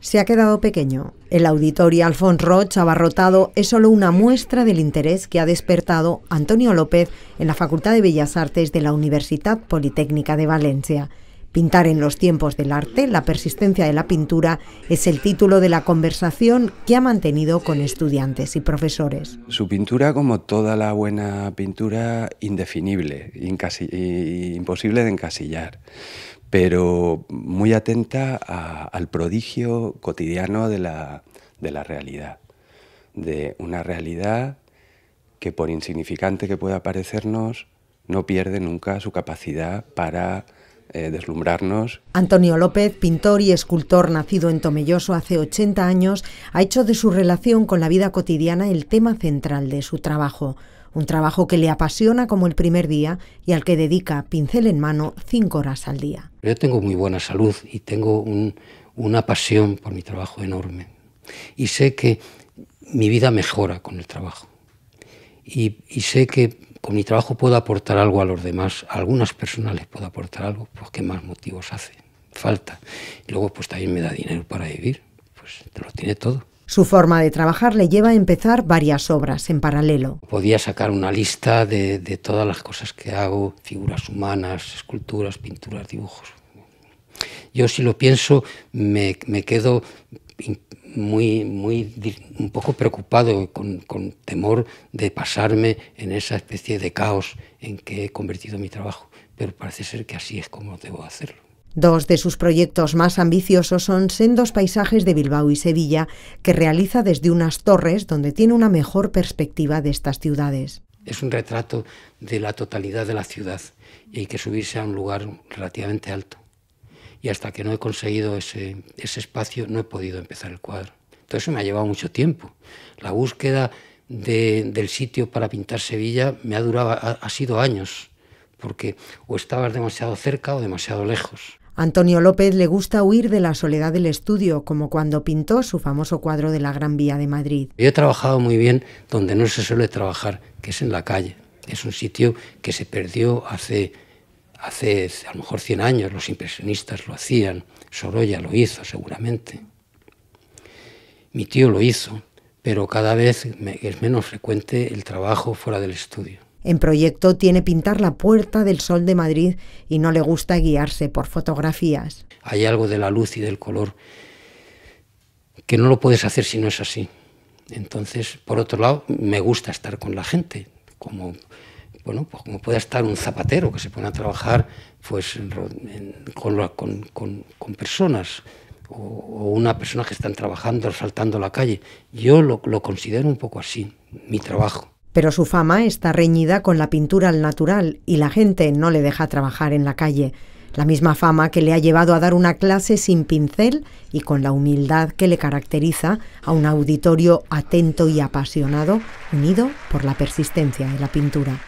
Se ha quedado pequeño. El auditorio Alfonso Roch abarrotado es solo una muestra del interés que ha despertado Antonio López en la Facultad de Bellas Artes de la Universidad Politécnica de Valencia. Pintar en los tiempos del arte, la persistencia de la pintura, es el título de la conversación que ha mantenido con estudiantes y profesores. Su pintura, como toda la buena pintura, indefinible, imposible de encasillar pero muy atenta al prodigio cotidiano de la, realidad, de una realidad que por insignificante que pueda parecernos, no pierde nunca su capacidad para eh, deslumbrarnos. Antonio López, pintor y escultor nacido en Tomelloso hace 80 años, ha hecho de su relación con la vida cotidiana el tema central de su trabajo un trabajo que le apasiona como el primer día y al que dedica pincel en mano cinco horas al día. Yo tengo muy buena salud y tengo una pasión por mi trabajo enorme y sé que mi vida mejora con el trabajo y, sé que con mi trabajo puedo aportar algo a los demás, algunas personas les puedo aportar algo, pues qué más motivos hace falta. Y luego pues también me da dinero para vivir, pues te lo tiene todo. Su forma de trabajar le lleva a empezar varias obras en paralelo. Podía sacar una lista de, todas las cosas que hago, figuras humanas, esculturas, pinturas, dibujos. Yo si lo pienso me, quedo muy, muy, un poco preocupado, con, con, temor de pasarme en esa especie de caos en que he convertido mi trabajo, pero parece ser que así es como debo hacerlo. Dos de sus proyectos más ambiciosos son Sendos Paisajes de Bilbao y Sevilla, que realiza desde unas torres donde tiene una mejor perspectiva de estas ciudades. Es un retrato de la totalidad de la ciudad y hay que subirse a un lugar relativamente alto. Y hasta que no he conseguido ese, espacio no he podido empezar el cuadro. Todo eso me ha llevado mucho tiempo. La búsqueda del sitio para pintar Sevilla me ha durado, ha, ha sido años, porque o estabas demasiado cerca o demasiado lejos. Antonio López le gusta huir de la soledad del estudio, como cuando pintó su famoso cuadro de la Gran Vía de Madrid. Yo he trabajado muy bien donde no se suele trabajar, que es en la calle. Es un sitio que se perdió hace, a lo mejor 100 años, los impresionistas lo hacían, Sorolla lo hizo seguramente. Mi tío lo hizo, pero cada vez es menos frecuente el trabajo fuera del estudio. En proyecto tiene pintar la Puerta del Sol de Madrid y no le gusta guiarse por fotografías. Hay algo de la luz y del color que no lo puedes hacer si no es así. Entonces, por otro lado, me gusta estar con la gente, como bueno, pues como estar un zapatero que se pone a trabajar pues, con, personas o, una persona que están trabajando, saltando la calle. Yo lo considero un poco así, mi trabajo pero su fama está reñida con la pintura al natural y la gente no le deja trabajar en la calle, la misma fama que le ha llevado a dar una clase sin pincel y con la humildad que le caracteriza a un auditorio atento y apasionado, unido por la persistencia de la pintura.